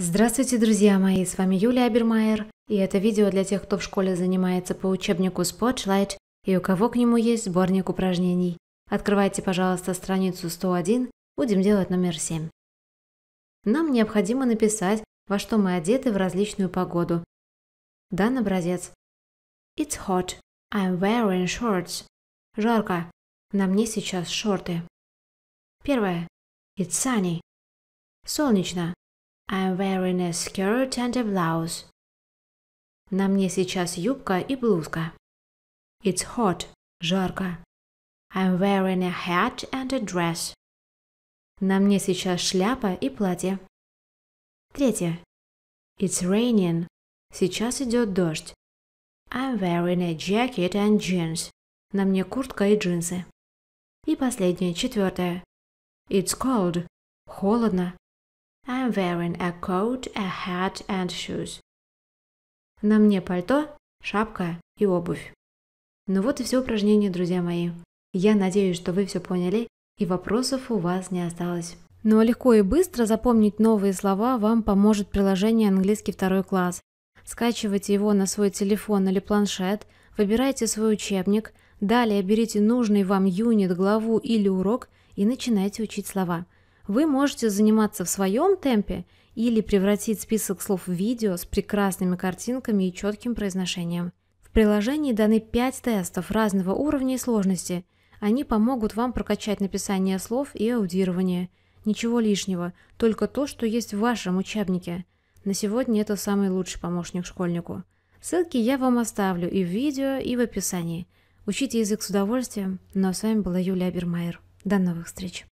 Здравствуйте, друзья мои, с вами Юлия Абермайер, и это видео для тех, кто в школе занимается по учебнику Spotlight и у кого к нему есть сборник упражнений. Открывайте, пожалуйста, страницу 101, будем делать номер 7. Нам необходимо написать, во что мы одеты в различную погоду. Дан образец. It's hot. I'm wearing shorts. Жарко. На мне сейчас шорты. Первое. It's sunny. Солнечно. I'm wearing a skirt and a blouse. На мне сейчас юбка и блузка. It's hot, жарко. I'm wearing a hat and a dress. На мне сейчас шляпа и платье. Третье. It's raining. Сейчас идет дождь. I'm wearing a jacket and jeans. На мне куртка и джинсы. И последнее, четвертое. It's cold. Холодно. I'm wearing a coat, a hat and shoes. На мне пальто, шапка и обувь. Ну вот и все упражнение, друзья мои. Я надеюсь, что вы все поняли и вопросов у вас не осталось. Но ну а легко и быстро запомнить новые слова вам поможет приложение «Английский второй класс». Скачивайте его на свой телефон или планшет, выбирайте свой учебник, далее берите нужный вам юнит, главу или урок и начинайте учить слова – вы можете заниматься в своем темпе или превратить список слов в видео с прекрасными картинками и четким произношением. В приложении даны 5 тестов разного уровня и сложности. Они помогут вам прокачать написание слов и аудирование. Ничего лишнего, только то, что есть в вашем учебнике. На сегодня это самый лучший помощник школьнику. Ссылки я вам оставлю и в видео, и в описании. Учите язык с удовольствием. Ну а с вами была Юлия Бермайер. До новых встреч!